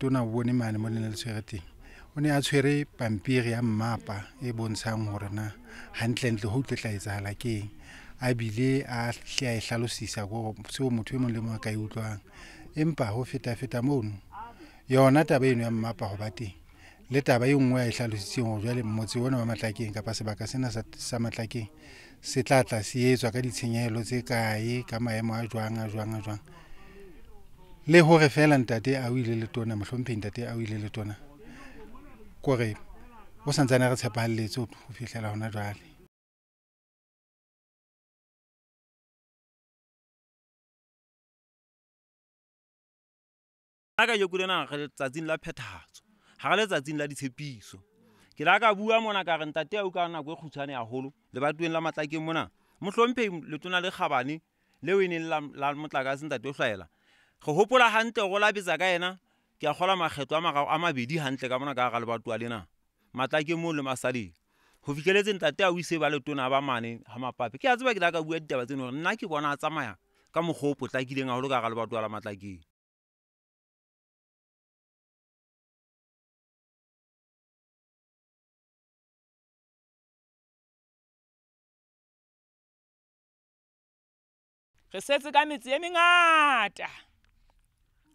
tona bone mane mo le ne le tshwere teng o ne a tshwere pampiri ya mmapa e bontshang gore na gantlentle go utlwe tla etsagala ke eng a bile a tle a e tlhalosisa ko seo motho e mongwe le mongwe a ka e utlwang empa go feta-feta mono yona taba eno ya mmapa go ba teng le taba e nngwe a e tlhalositseng gore jale motse ona wa matlakeng kapa sebaka sena sa matlakeng se tla tla se etswa ka ditshenyegelo tse kae ka maemo a jwang a jwang a jwang le hore fela ntate a o ile le tona mohlompheng ntate a o ile le tona kore o santsane re tshepahalletse ho fihlela hona jwale a ka jeko lena re letsatsing la phethahatso ga re letsatsing la ditshepiso ke la ka bua mona ka re ntate ao ka nako e kgutshwane le batueng la matlakeng mona mohlompheng letona le kgabane o e neng la motlakase ntate o hlwaela go hopola hantle go labetsa ka ena ke a kgola makgetho a magago a mabedi gantle ka bona ka ga lebatoa lena matlake mo le masadeng go fitlheletse tate a o ise ba letona ba mane ga mapape ke a tseba ke la ka bua ditaba tseno gore nna ke bona a tsamaya ka mokgwa o potlakileng a go le ka ga lebatoa la matlakeng re setse ka metse e mengata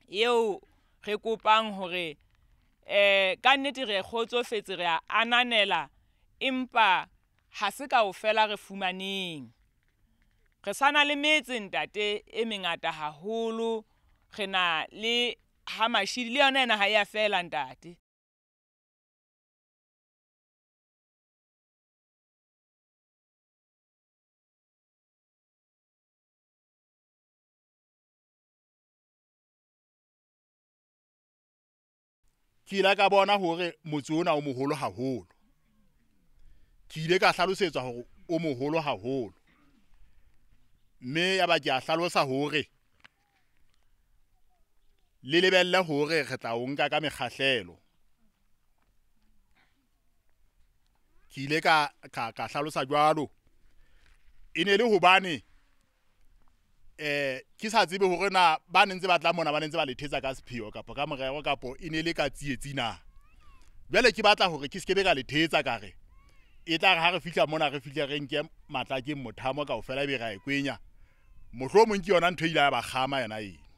yeo re kopang hore um ka nnete re kgotsofetse re a ananela empa ga se kaofela re fumaneng re sana le metse ntate e mengata haholo re na le ha mashidi le yona e naga e a fela ntate ke ile ka bona hore motse ona o moholo haholo ke ile ka hlalosetswa hore o moholo haholo mme ya ba ke a hlalosa hore le lebelle hore re tla o nka ka mekgahlelo ke ile ka ka ka hlalosa jwalo e ne le hobane eh ke sa tsebe hore na ba ne ntse ba tla mona ba ne ntse ba le thetsa ka sepheo kapo ka morero kapo e ne le ka tsietsi na ke batla gore ke se ka le thetsa ka re e tla re ga re fihla mona re fitlha re nke matla ke mothamo ka fela e be ra e kwenya motlho mohlomong ke yona ntho e ile ya ba kgama yona eng